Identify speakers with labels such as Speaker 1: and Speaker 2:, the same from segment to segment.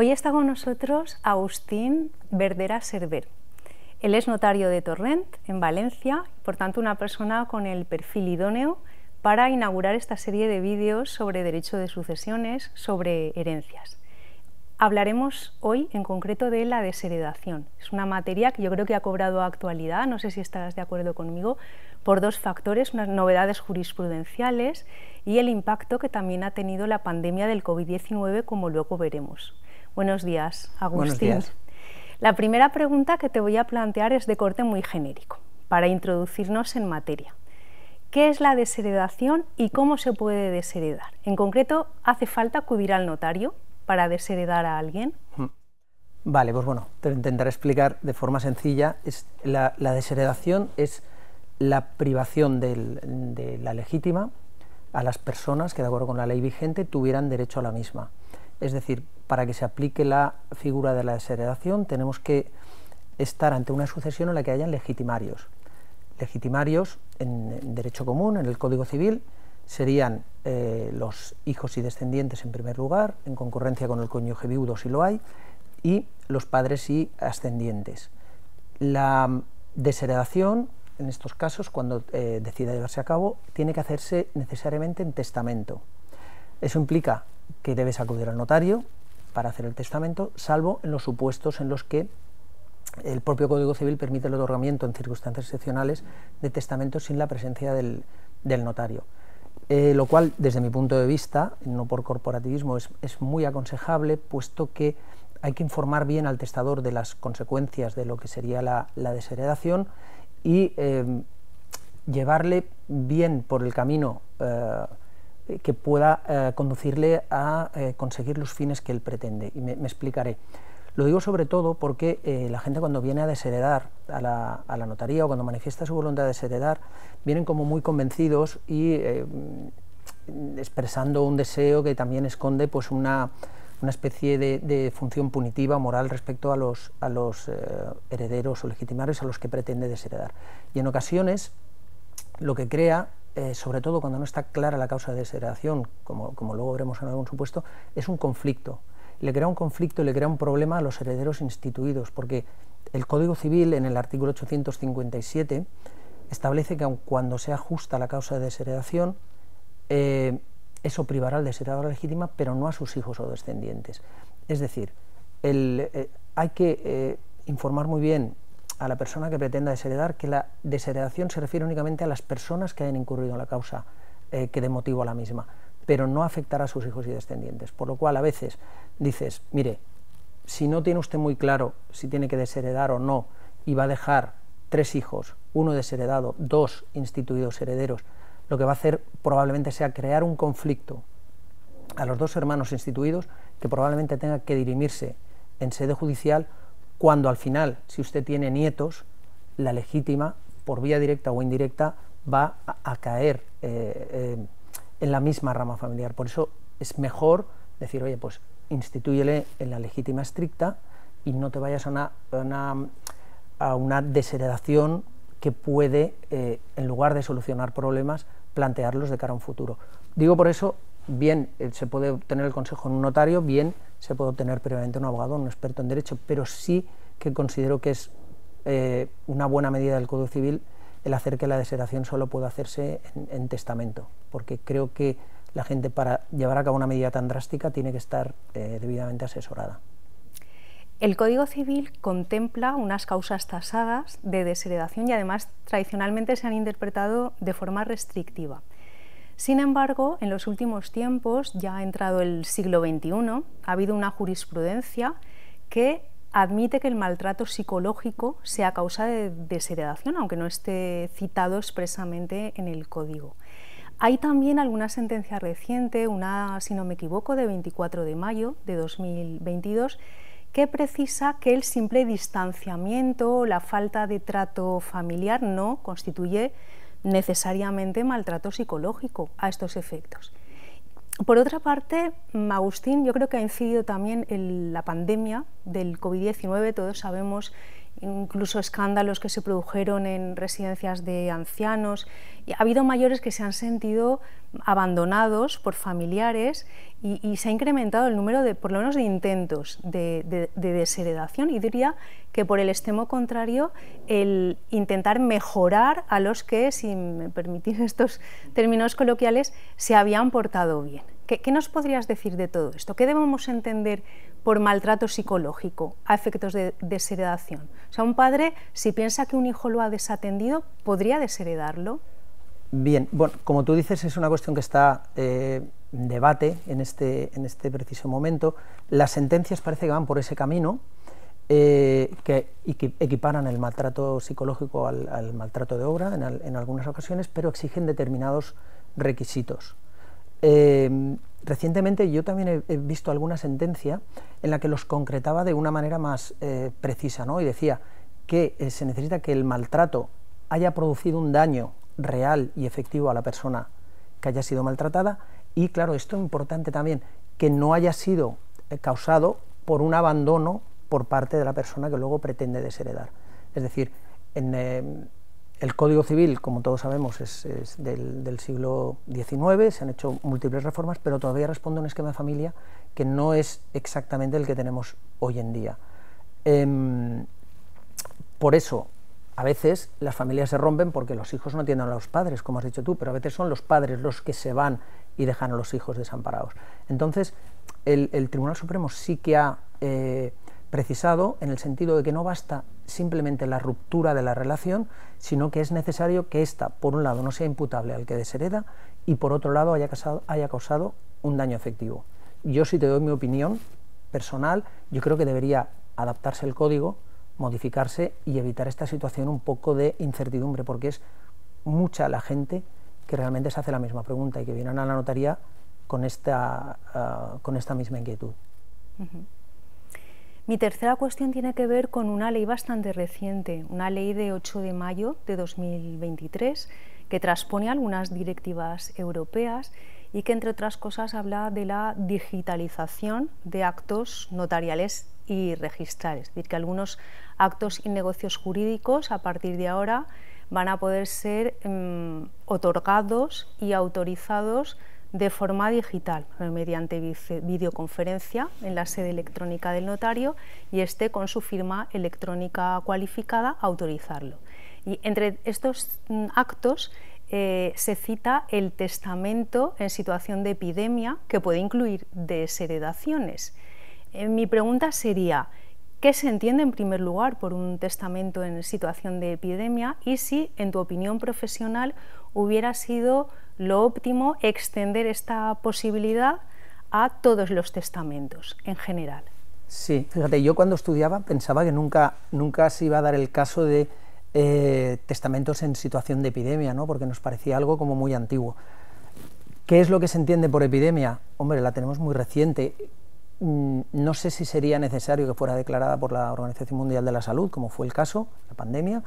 Speaker 1: Hoy está con nosotros Agustín Verdera Cerver. Él es notario de Torrent, en Valencia, por tanto una persona con el perfil idóneo para inaugurar esta serie de vídeos sobre derecho de sucesiones, sobre herencias. Hablaremos hoy en concreto de la desheredación. Es una materia que yo creo que ha cobrado actualidad, no sé si estarás de acuerdo conmigo, por dos factores, unas novedades jurisprudenciales y el impacto que también ha tenido la pandemia del COVID-19, como luego veremos. Buenos días, Agustín. La primera pregunta que te voy a plantear es de corte muy genérico, para introducirnos en materia. ¿Qué es la desheredación y cómo se puede desheredar? En concreto, ¿hace falta acudir al notario para desheredar a alguien?
Speaker 2: Hmm. Vale, pues bueno, te lo intentaré explicar de forma sencilla. la, desheredación es la privación de la legítima a las personas que, de acuerdo con la ley vigente, tuvieran derecho a la misma. Es decir, para que se aplique la figura de la desheredación tenemos que estar ante una sucesión en la que hayan legitimarios. Legitimarios en, derecho común, en el Código Civil, serían eh, los hijos y descendientes en primer lugar, en concurrencia con el cónyuge viudo si lo hay, y los padres y ascendientes. La desheredación, en estos casos, cuando eh, decide decida llevarse a cabo, tiene que hacerse necesariamente en testamento. Eso implica que debes acudir al notario para hacer el testamento, salvo en los supuestos en los que el propio Código Civil permite el otorgamiento en circunstancias excepcionales de testamentos sin la presencia del, del notario. Eh, lo cual, desde mi punto de vista, no por corporativismo, es, muy aconsejable, puesto que hay que informar bien al testador de las consecuencias de lo que sería la, la desheredación y eh, llevarle bien por el camino eh, que pueda eh, conducirle a eh, conseguir los fines que él pretende. Y me, explicaré. Lo digo sobre todo porque eh, la gente cuando viene a desheredar a la, notaría o cuando manifiesta su voluntad de desheredar, vienen como muy convencidos y expresando un deseo que también esconde pues una, una especie de, función punitiva moral respecto a los, a los herederos o legitimarios a los que pretende desheredar. Y en ocasiones lo que crea eh, sobre todo cuando no está clara la causa de desheredación, como, como luego veremos en algún supuesto, es un conflicto. Le crea un conflicto y le crea un problema a los herederos instituidos, porque el Código Civil, en el artículo 857, establece que aun cuando sea justa la causa de desheredación, eh, eso privará al desheredador legítima, pero no a sus hijos o descendientes. Es decir, eh, hay que informar muy bien a la persona que pretenda desheredar, que la desheredación se refiere únicamente a las personas que hayan incurrido en la causa eh, que dé motivo a la misma, pero no afectará a sus hijos y descendientes. Por lo cual, a veces dices, mire, si no tiene usted muy claro si tiene que desheredar o no, y va a dejar tres hijos, uno desheredado, dos instituidos herederos, lo que va a hacer probablemente sea crear un conflicto a los dos hermanos instituidos que probablemente tenga que dirimirse en sede judicial cuando al final, si usted tiene nietos, la legítima, por vía directa o indirecta, va a, caer eh, eh, en la misma rama familiar. Por eso es mejor decir, oye, pues institúyele en la legítima estricta y no te vayas a una, a una, desheredación que puede, eh, en lugar de solucionar problemas, plantearlos de cara a un futuro. Digo por eso bien eh, se puede obtener el consejo en un notario, bien se puede obtener previamente un abogado, un experto en derecho, pero sí que considero que es eh, una buena medida del Código Civil el hacer que la desheredación solo pueda hacerse en, testamento, porque creo que la gente para llevar a cabo una medida tan drástica tiene que estar eh, debidamente asesorada.
Speaker 1: El Código Civil contempla unas causas tasadas de desheredación y además tradicionalmente se han interpretado de forma restrictiva. Sin embargo, en los últimos tiempos, ya ha entrado el siglo XXI, ha habido una jurisprudencia que admite que el maltrato psicológico sea causa de desheredación, aunque no esté citado expresamente en el código. Hay también alguna sentencia reciente, una, si no me equivoco, de 24 de mayo de 2022, que precisa que el simple distanciamiento, o la falta de trato familiar, no constituye necesariamente maltrato psicológico a estos efectos. Por otra parte, mm, Agustín, yo creo que ha incidido también en la pandemia del COVID-19. Todos sabemos incluso escándalos que se produjeron en residencias de ancianos. ha habido mayores que se han sentido abandonados por familiares y, se ha incrementado el número de, por lo menos, de intentos de, de desheredación. Y diría que por el extremo contrario, el intentar mejorar a los que, si me permitís estos términos coloquiales, se habían portado bien. ¿Qué, nos podrías decir de todo esto? ¿Qué debemos entender por maltrato psicológico a efectos de desheredación? O sea, un padre, si piensa que un hijo lo ha desatendido, ¿podría desheredarlo?
Speaker 2: Bien, bueno, como tú dices, es una cuestión que está eh, en debate este, en este, preciso momento. Las sentencias parece que van por ese camino. Eh, que equiparan el maltrato psicológico al, maltrato de obra en, algunas ocasiones, pero exigen determinados requisitos. Em, recientemente yo también he, visto alguna sentencia en la que los concretaba de una manera más eh, precisa, ¿no? Y decía que eh, se necesita que el maltrato haya producido un daño real y efectivo a la persona que haya sido maltratada y, claro, esto es importante también, que no haya sido eh, causado por un abandono por parte de la persona que luego pretende desheredar. Es decir, en, em, el Código Civil, como todos sabemos, es, del, siglo XIX, se han hecho múltiples reformas, pero todavía responde a un esquema de familia que no es exactamente el que tenemos hoy en día. Em, por eso, a veces las familias se rompen porque los hijos no atienden a los padres, como has dicho tú, pero a veces son los padres los que se van y dejan a los hijos desamparados. Entonces, el, Tribunal Supremo sí que ha eh, precisado en el sentido de que no basta simplemente la ruptura de la relación, sino que es necesario que ésta, por un lado, no sea imputable al que deshereda y por otro lado haya, haya causado un daño efectivo. Yo si te doy mi opinión personal, yo creo que debería adaptarse el código, modificarse y evitar esta situación un poco de incertidumbre, porque es mucha la gente que realmente se hace la misma pregunta y que vienen a la notaría con esta, ah, con esta misma inquietud.
Speaker 1: Mi tercera cuestión tiene que ver con una ley bastante reciente, una ley de 8 de mayo de 2023 que transpone algunas directivas europeas y que, entre otras cosas, habla de la digitalización de actos notariales y registrales. Es decir, que algunos actos y negocios jurídicos a partir de ahora van a poder ser mm, otorgados y autorizados de forma digital, eh, mediante videoconferencia en la sede electrónica del notario y esté con su firma electrónica cualificada autorizarlo. Y entre estos mm, actos eh, se cita el testamento en situación de epidemia que puede incluir desheredaciones. Eh, mi pregunta sería, ¿qué se entiende en primer lugar por un testamento en situación de epidemia y si, en tu opinión profesional, hubiera sido lo óptimo extender esta posibilidad a todos los testamentos en general.
Speaker 2: Sí, fíjate, yo cuando estudiaba pensaba que nunca, nunca se iba a dar el caso de eh, testamentos en situación de epidemia, ¿no? porque nos parecía algo como muy antiguo. ¿Qué es lo que se entiende por epidemia? Hombre, la tenemos muy reciente. Mm, no sé si sería necesario que fuera declarada por la Organización Mundial de la Salud, como fue el caso, la pandemia,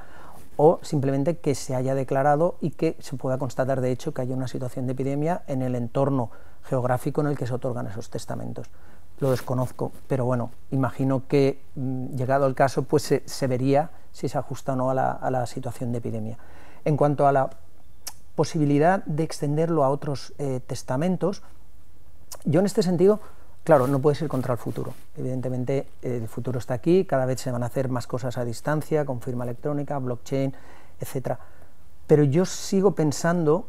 Speaker 2: o simplemente que se haya declarado y que se pueda constatar de hecho que haya una situación de epidemia en el entorno geográfico en el que se otorgan esos testamentos. Lo desconozco, pero bueno, imagino que mm, llegado el caso pues se, vería si se ajusta o no a la, situación de epidemia. En cuanto a la posibilidad de extenderlo a otros eh, testamentos, yo en este sentido Claro, no puedes ir contra el futuro. Evidentemente, el futuro está aquí, cada vez se van a hacer más cosas a distancia, con firma electrónica, blockchain, etc. Pero yo sigo pensando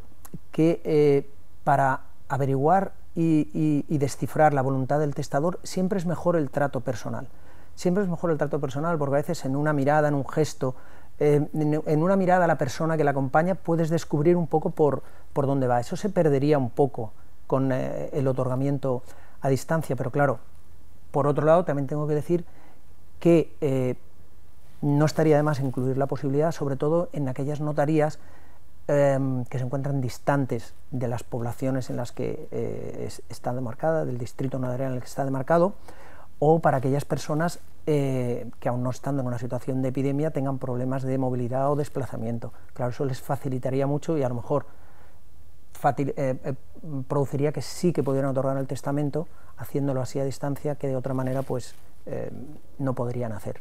Speaker 2: que eh, para averiguar y, descifrar la voluntad del testador siempre es mejor el trato personal. Siempre es mejor el trato personal porque a veces en una mirada, en un gesto, eh, en, una mirada a la persona que la acompaña puedes descubrir un poco por, por dónde va. Eso se perdería un poco con eh, el otorgamiento a distancia, pero claro, por otro lado también tengo que decir que eh, no estaría de más incluir la posibilidad, sobre todo en aquellas notarías em, que se encuentran distantes de las poblaciones en las que eh, está demarcada, del distrito notarial en el que está demarcado, o para aquellas personas eh, que aún no estando en una situación de epidemia tengan problemas de movilidad o desplazamiento. Claro, eso les facilitaría mucho y a lo mejor produciría que sí que pudieran otorgar el testamento, haciéndolo así a distancia, que de otra manera pues eh, no podrían hacer.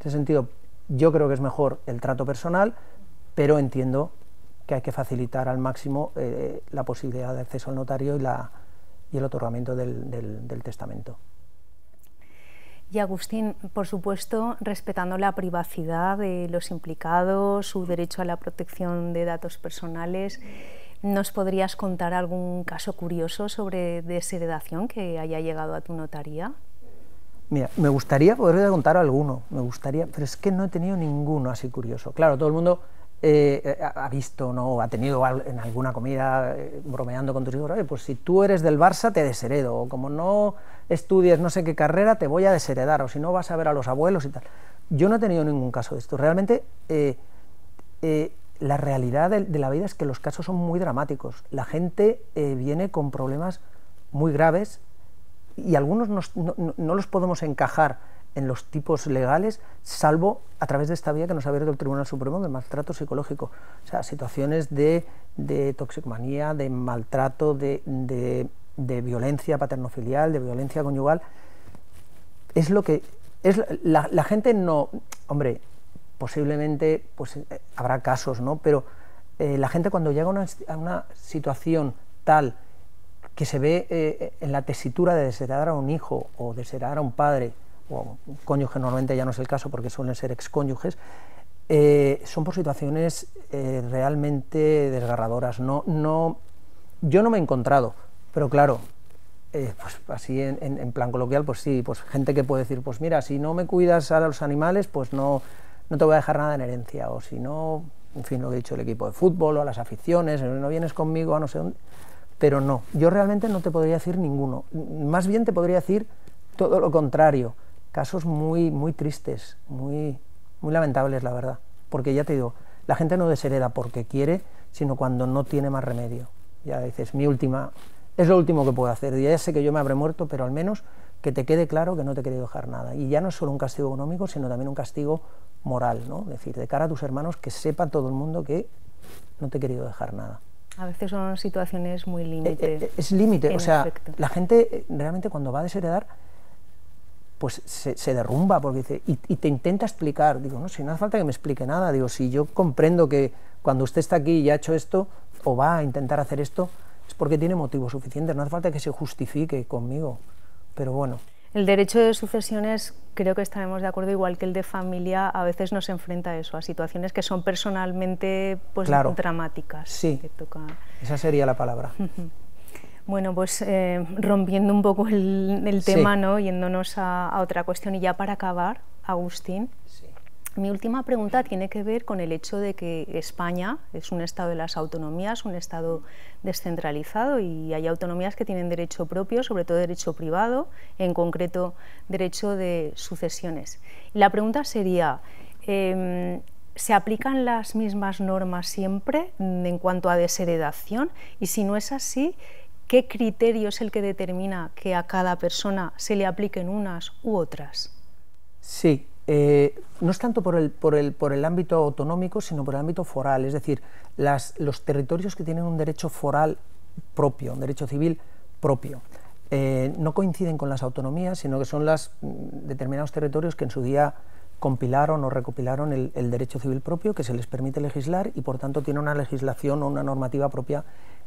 Speaker 2: En ese sentido, yo creo que es mejor el trato personal, pero entiendo que hay que facilitar al máximo eh, la posibilidad de acceso al notario y, la, el otorgamiento del testamento.
Speaker 1: Y Agustín, por supuesto, respetando la privacidad de los implicados, su derecho a la protección de datos personales. ¿Nos podrías contar algún caso curioso sobre desheredación que haya llegado a tu notaría?
Speaker 2: Mira, me gustaría poder contar alguno, me gustaría, pero es que no he tenido ninguno así curioso. Claro, todo el mundo eh, eh, ha visto no ha tenido en alguna comida eh, bromeando con tus hijos, Oye, pues si tú eres del Barça te desheredo, o como no estudies no sé qué carrera te voy a desheredar, o si no vas a ver a los abuelos y tal. Yo no he tenido ningún caso de esto. Realmente la realidad de, la vida es que los casos son muy dramáticos. La gente eh, viene con problemas muy graves y algunos no, los podemos encajar en los tipos legales, salvo a través de esta vía que nos ha abierto el Tribunal Supremo de maltrato psicológico. O sea, situaciones de, de toxicomanía, de maltrato, de, de, violencia paternofilial, de violencia conyugal. Es lo que. Es la, la gente no. Hombre, posiblemente pues, eh, habrá casos, ¿no? Pero eh, la gente cuando llega a una, situación tal que se ve eh, en la tesitura de desheredar a un hijo o desheredar a un padre, o un cónyuge normalmente ya no es el caso porque suelen ser excónyuges, eh, son por situaciones realmente desgarradoras. No, no, yo no me he encontrado, pero claro, pues así en, en, plan coloquial, pues sí, pues gente que puede decir, pues mira, si no me cuidas a los animales, pues no, no te voy a dejar nada en herencia, o si no, en fin, lo que he dicho, el equipo de fútbol o las aficiones, no vienes conmigo a no sé dónde, pero no, yo realmente no te podría decir ninguno, más bien te podría decir todo lo contrario, casos muy, muy tristes, muy, muy lamentables, la verdad, porque ya te digo, la gente no deshereda porque quiere, sino cuando no tiene más remedio. Ya dices, mi última, es lo último que puedo hacer. Ya sé que yo me habré muerto, pero al menos que te quede claro que no te he querido dejar nada. Y ya no es solo un castigo económico, sino también un castigo moral, ¿no? Es decir, de cara a tus hermanos, que sepa todo el mundo que no te he querido dejar nada.
Speaker 1: A veces son situaciones muy eh, límite. Eh, eh, es límite, o sea,
Speaker 2: la gente realmente cuando va a desheredar, pues se, derrumba, porque dice, y, te intenta explicar, digo, no, si no hace falta que me explique nada, digo, si yo comprendo que cuando usted está aquí y ha hecho esto, o va a intentar hacer esto, es porque tiene motivos suficientes, no hace falta que se justifique conmigo, pero bueno.
Speaker 1: El derecho de sucesiones creo que estaremos de acuerdo, igual que el de familia, a veces nos enfrenta a eso, a situaciones que son personalmente pues, dramáticas.
Speaker 2: Sí, esa sería la palabra.
Speaker 1: Bueno, pues eh, rompiendo un poco el, tema, ¿no? yéndonos a, a, otra cuestión y ya para acabar, Agustín, sí. Mi última pregunta tiene que ver con el hecho de que España es un Estado de las autonomías, un Estado descentralizado y hay autonomías que tienen derecho propio, sobre todo derecho privado, en concreto derecho de sucesiones. La pregunta sería, em, ¿se aplican las mismas normas siempre en cuanto a desheredación? Y si no es así, ¿qué criterio es el que determina que a cada persona se le apliquen unas u otras?
Speaker 2: Sí, eh, no es tanto por el, ámbito autonómico, sino por el ámbito foral, es decir, los territorios que tienen un derecho foral propio, un derecho civil propio. Eh, no coinciden con las autonomías, sino que son las, mm, determinados territorios que en su día compilaron o recopilaron el, derecho civil propio que se les permite legislar y por tanto tiene una legislación o una normativa propia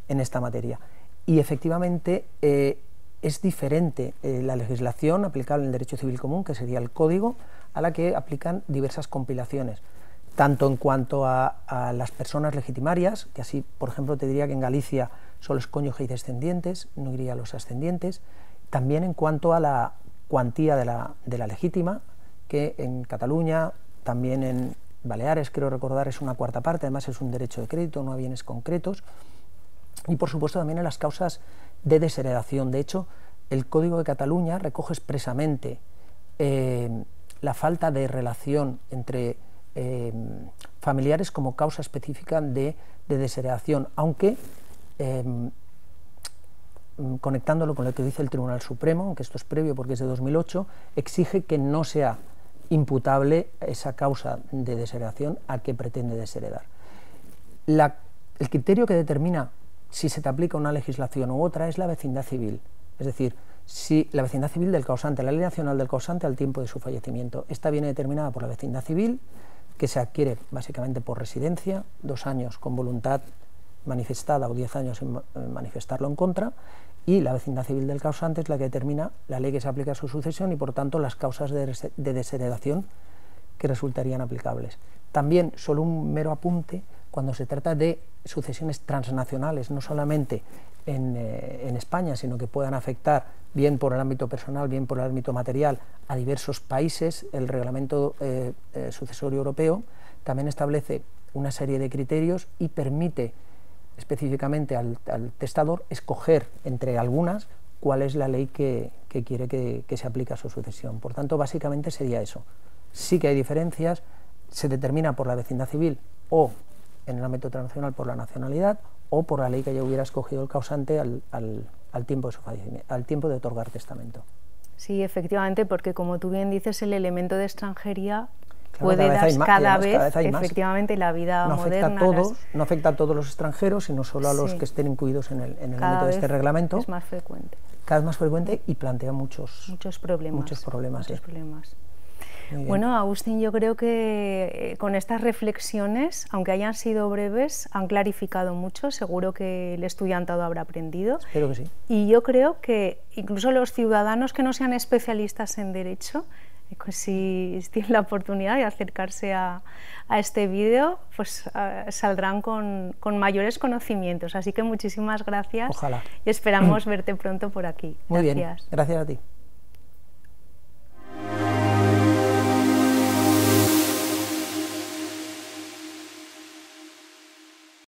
Speaker 2: en esta materia. Y efectivamente eh, es diferente la legislación aplicable el derecho civil común, que sería el código, a la que aplican diversas compilaciones, tanto en cuanto a, las personas legitimarias, que así, por ejemplo, te diría que en Galicia son los cónyuges descendientes, no iría a los ascendientes, también en cuanto a la cuantía de la, legítima, que en Cataluña, también en Baleares, creo recordar, es una cuarta parte, además es un derecho de crédito, no a bienes concretos, y por supuesto también en las causas de desheredación. De hecho, el Código de Cataluña recoge expresamente eh, la falta de relación entre eh, familiares como causa específica de, desheredación, aunque em, mm, conectándolo con lo que dice el Tribunal Supremo, aunque esto es previo porque es de 2008, exige que no sea imputable esa causa de desheredación al que pretende desheredar. el criterio que determina si se te aplica una legislación u otra es la vecindad civil, es decir, si la vecindad civil del causante, la ley nacional del causante al tiempo de su fallecimiento. Esta viene determinada por la vecindad civil, que se adquiere básicamente por residencia, dos años con voluntad manifestada o diez años sin manifestarlo en contra, y la vecindad civil del causante es la que determina la ley que se aplica a su sucesión y por tanto las causas de, desheredación que resultarían aplicables. También, solo un mero apunte, cuando se trata de sucesiones transnacionales, no solamente eh, en, España, sino que puedan afectar bien por el ámbito personal, bien por el ámbito material a diversos países, el reglamento eh, eh, sucesorio europeo también establece una serie de criterios y permite específicamente al, testador escoger entre algunas cuál es la ley que, quiere que, que se aplique a su sucesión. Por tanto, básicamente sería eso. Sí que hay diferencias, se determina por la vecindad civil o en el ámbito transnacional por la nacionalidad o por la ley que ya hubiera escogido el causante al, al, al tiempo, de su al tiempo de otorgar testamento.
Speaker 1: Sí, efectivamente, porque como tú bien dices, el elemento de extranjería puede cada dar cada, vez, efectivamente, la vida no Afecta a todos,
Speaker 2: No afecta a todos los extranjeros, sino solo a los que estén incluidos en el, en el ámbito de este reglamento. Es más frecuente. Cada vez más frecuente y plantea muchos, muchos problemas. Muchos problemas. ¿eh? Bueno,
Speaker 1: Agustín, yo creo que eh, con estas reflexiones, aunque hayan sido breves, han clarificado mucho, seguro que el estudiantado habrá aprendido. Espero que sí. Y yo creo que incluso los ciudadanos que no sean especialistas en derecho, eh, pues si tienen la oportunidad de acercarse a, este vídeo, pues ah, saldrán con, mayores conocimientos. Así que muchísimas gracias. Ojalá. Y esperamos verte pronto por aquí. Muy bien.
Speaker 2: Gracias a ti.